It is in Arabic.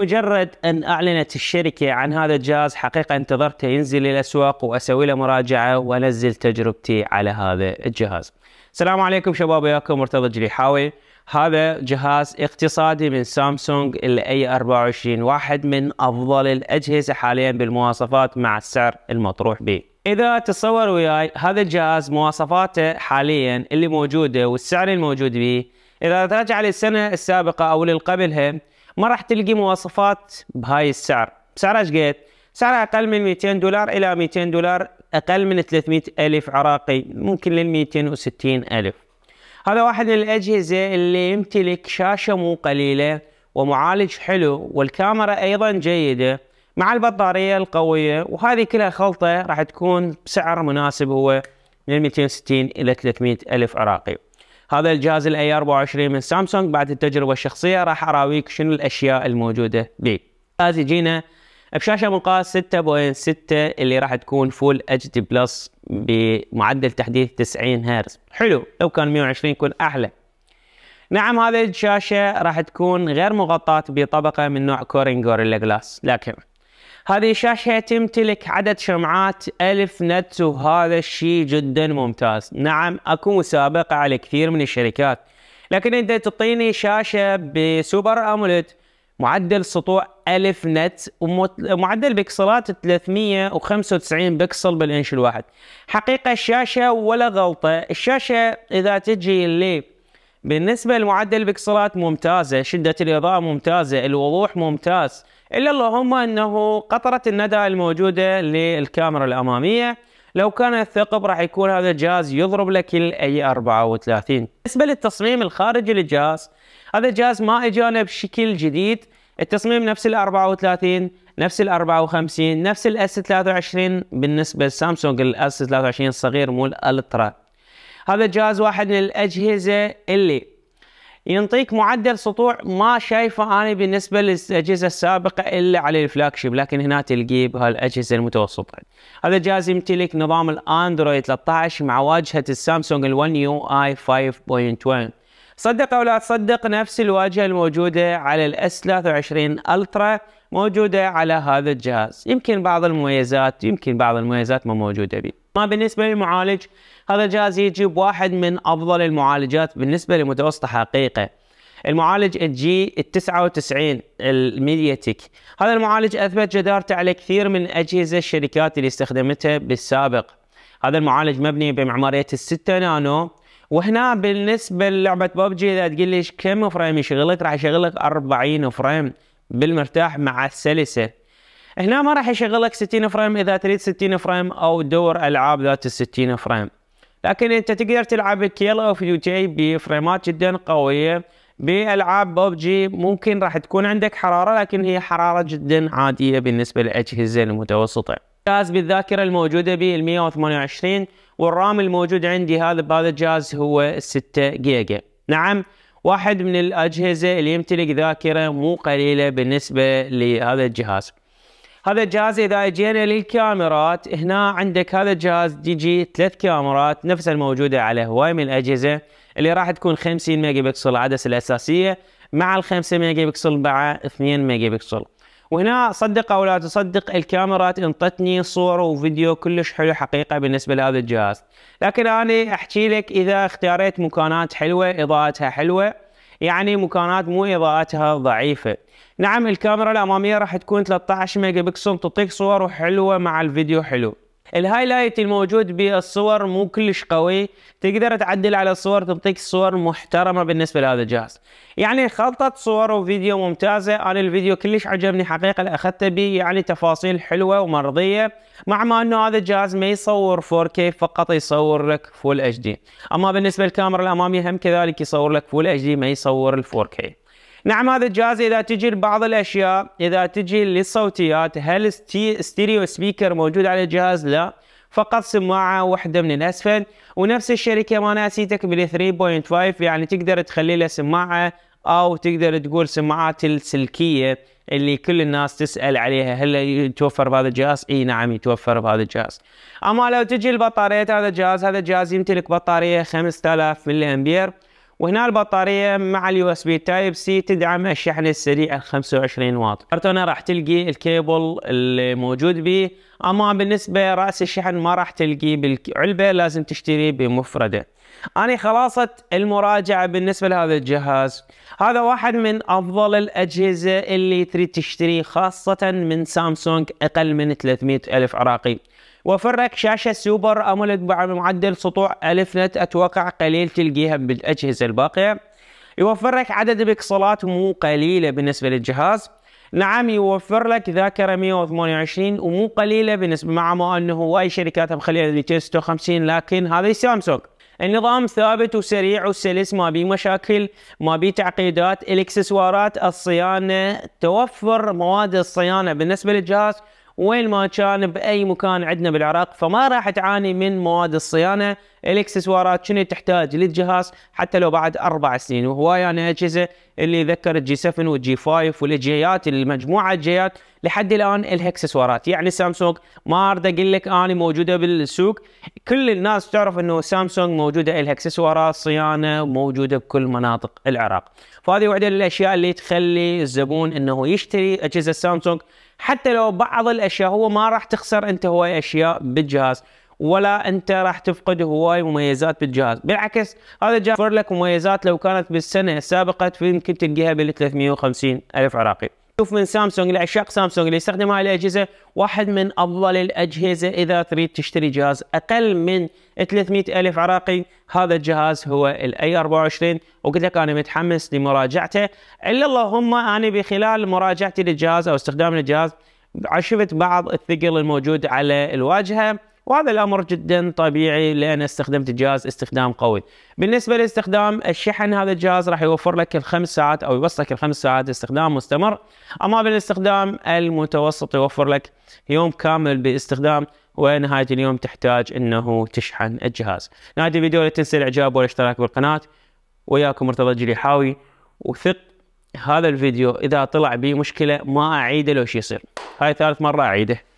مجرد ان اعلنت الشركه عن هذا الجهاز حقيقه انتظرته ينزل الاسواق واسوي له مراجعه وانزل تجربتي على هذا الجهاز. السلام عليكم شباب وياكم مرتضى جريحاوي هذا جهاز اقتصادي من سامسونج الاي 24 واحد من افضل الاجهزه حاليا بالمواصفات مع السعر المطروح به. اذا تصور وياي هذا الجهاز مواصفاته حاليا اللي موجوده والسعر الموجود به اذا ترجع للسنه السابقه او اللي قبلها ما راح تلقي مواصفات بهاي السعر سعرها ايش قلت سعرها اقل من 200 دولار الى 200 دولار اقل من 300 الف عراقي ممكن لل 260 الف هذا واحد من الاجهزه اللي يمتلك شاشه مو قليله ومعالج حلو والكاميرا ايضا جيده مع البطاريه القويه وهذه كلها خلطه راح تكون بسعر مناسب هو من 260 الى 300 الف عراقي هذا الجهاز الاي 24 من سامسونج بعد التجربه الشخصيه راح اراويك شنو الاشياء الموجوده به الجهاز يجينا بشاشه مقاس 6.6 اللي راح تكون فول اتش دي بلس بمعدل تحديث 90 هرتز حلو لو كان 120 يكون احلى نعم هذه الشاشة راح تكون غير مغطاة بطبقة من نوع كورين جوريلا جلاس لكن هذه الشاشة تمتلك عدد شمعات 1000 نت وهذا الشيء جدا ممتاز نعم اكو مسابقة على كثير من الشركات لكن انت تعطيني شاشة بسوبر اموليد معدل سطوع 1000 نت ومعدل بكسلات 395 بكسل بالانش الواحد حقيقة الشاشة ولا غلطة الشاشة اذا تجي اللي بالنسبة لمعدل البكسلات ممتازة شدة الإضاءة ممتازة الوضوح ممتاز إلا اللهم أنه قطرة الندى الموجودة للكاميرا الأمامية لو كان الثقب راح يكون هذا الجهاز يضرب لك الاي 34 بالنسبه للتصميم الخارجي للجهاز هذا الجهاز ما اجانا بشكل جديد التصميم نفس ال 34 نفس ال 54 نفس الاس 23 بالنسبه لسامسونج الاس 23 الصغير مو الالترا هذا الجهاز واحد من الاجهزه اللي ينطيك معدل سطوع ما شايفه انا بالنسبه للاجهزه السابقه الا على الفلاج شيب لكن هنا تلقيه بهالاجهزه المتوسطه. هذا الجهاز يمتلك نظام الاندرويد 13 مع واجهه السامسونج ال1 يو اي 5.1 صدق او لا تصدق نفس الواجهه الموجوده على الاس 23 الترا موجوده على هذا الجهاز يمكن بعض المميزات يمكن بعض المميزات ما موجوده به ما طيب، بالنسبه للمعالج هذا الجهاز يجي بواحد من افضل المعالجات بالنسبه لمتوسطه حقيقه المعالج الجي ال 99 الميدياتك هذا المعالج اثبت جدارته على كثير من اجهزه الشركات اللي استخدمتها بالسابق هذا المعالج مبني بمعماريه ال 6 نانو وهنا بالنسبه للعبه ببجي اذا تقول لي كم فريم يشغلك راح يشغلك 40 فريم بالمرتاح مع السلسه هنا ما راح يشغلك 60 فريم اذا تريد 60 فريم او دور العاب ذات ال 60 فريم لكن انت تقدر تلعب كيل اوف ديوتي بفريمات جدا قويه بالعاب ببجي ممكن راح تكون عندك حراره لكن هي حراره جدا عاديه بالنسبه للاجهزه المتوسطه جهاز بالذاكره الموجوده ب 128 والرام الموجود عندي هذا بهذا الجهاز هو 6 جيجا نعم واحد من الاجهزه اللي يمتلك ذاكره مو قليله بالنسبه لهذا الجهاز هذا الجهاز اذا جينا للكاميرات هنا عندك هذا الجهاز جي ثلاث كاميرات نفس الموجوده على هواي من الاجهزه اللي راح تكون 50 ميجا بكسل العدسه الاساسيه مع ال 5 ميجا بكسل مع 2 ميجا بكسل وهنا صدق او لا تصدق الكاميرات انطتني صور وفيديو كلش حلو حقيقه بالنسبه لهذا الجهاز لكن انا احكي لك اذا اختاريت مكانات حلوه اضاءتها حلوه يعني مكانات مو اضاءتها ضعيفه نعم الكاميرا الاماميه راح تكون 13 ميجا بكسل تعطيك صور حلوه مع الفيديو حلو الهايلايت الموجود بالصور مو كلش قوي تقدر تعدل على الصور تعطيك صور محترمه بالنسبه لهذا الجهاز يعني خلطه صور وفيديو ممتازه انا الفيديو كلش عجبني حقيقه اخذته به يعني تفاصيل حلوه ومرضيه مع ما انه هذا الجهاز ما يصور 4K فقط يصور لك فول اتش دي اما بالنسبه للكاميرا الاماميه هم كذلك يصور لك فول اتش دي ما يصور ال 4K نعم هذا الجهاز اذا تجي لبعض الاشياء اذا تجي للصوتيات هل ستيريو سبيكر موجود على الجهاز لا فقط سماعة واحدة من الأسفل ونفس الشركة ما ناسيتك بال 3.5 يعني تقدر تخلي له سماعة أو تقدر تقول سماعات السلكية اللي كل الناس تسأل عليها هل يتوفر بهذا الجهاز؟ اي نعم يتوفر بهذا الجهاز. اما لو تجي البطاريات هذا الجهاز هذا الجهاز يمتلك بطارية 5000 ملي امبير وهنا البطارية مع اليو اس بي تايب سي تدعم الشحن السريع 25 واط هنا راح تلقي الكيبل اللي موجود به اما بالنسبة رأس الشحن ما راح تلقي بالعلبة لازم تشتري بمفرده أنا خلاصة المراجعة بالنسبة لهذا الجهاز هذا واحد من أفضل الأجهزة اللي تريد تشتريه خاصة من سامسونج أقل من 300 ألف عراقي وفرك لك شاشة سوبر أمولد بمعدل سطوع ألف نت أتوقع قليل تلقيها بالأجهزة الباقية يوفر لك عدد بكسلات مو قليلة بالنسبة للجهاز نعم يوفر لك ذاكرة 128 ومو قليلة بالنسبة مع ما أنه واي شركات مخليها 256 لكن هذه سامسونج النظام ثابت وسريع وسلس ما بيه مشاكل ما بيه تعقيدات الاكسسوارات الصيانة توفر مواد الصيانة بالنسبة للجهاز وين ما كان بأي مكان عندنا بالعراق فما راح تعاني من مواد الصيانة الاكسسوارات شنو تحتاج للجهاز حتى لو بعد اربع سنين وهواي انا اجهزه اللي ذكرت جي 7 والجي 5 والجيات المجموعه الجيات لحد الان لها اكسسوارات يعني سامسونج ما ارد اقول لك انا موجوده بالسوق كل الناس تعرف انه سامسونج موجوده لها اكسسوارات صيانه موجوده بكل مناطق العراق فهذه واحده من الاشياء اللي تخلي الزبون انه يشتري اجهزه سامسونج حتى لو بعض الاشياء هو ما راح تخسر انت هواي اشياء بالجهاز ولا انت راح تفقد هواي مميزات بالجهاز بالعكس هذا الجهاز يوفر لك مميزات لو كانت بالسنه السابقه يمكن تلقيها بال 350 الف عراقي شوف من سامسونج لعشاق سامسونج اللي يستخدم هاي الاجهزه واحد من افضل الاجهزه اذا تريد تشتري جهاز اقل من 300 الف عراقي هذا الجهاز هو الاي 24 وقلت لك انا متحمس لمراجعته الا اللهم انا بخلال مراجعتي للجهاز او استخدام الجهاز عشفت بعض الثقل الموجود على الواجهه وهذا الامر جدا طبيعي لان استخدمت الجهاز استخدام قوي. بالنسبه لاستخدام الشحن هذا الجهاز راح يوفر لك الخمس ساعات او يوصلك الخمس ساعات استخدام مستمر، اما بالاستخدام المتوسط يوفر لك يوم كامل باستخدام ونهايه اليوم تحتاج انه تشحن الجهاز. نهايه الفيديو لا تنسى الاعجاب والاشتراك بالقناه. وياكم مرتضى الجليحاوي وثق هذا الفيديو اذا طلع بي مشكله ما اعيده لو شي يصير هاي ثالث مره اعيده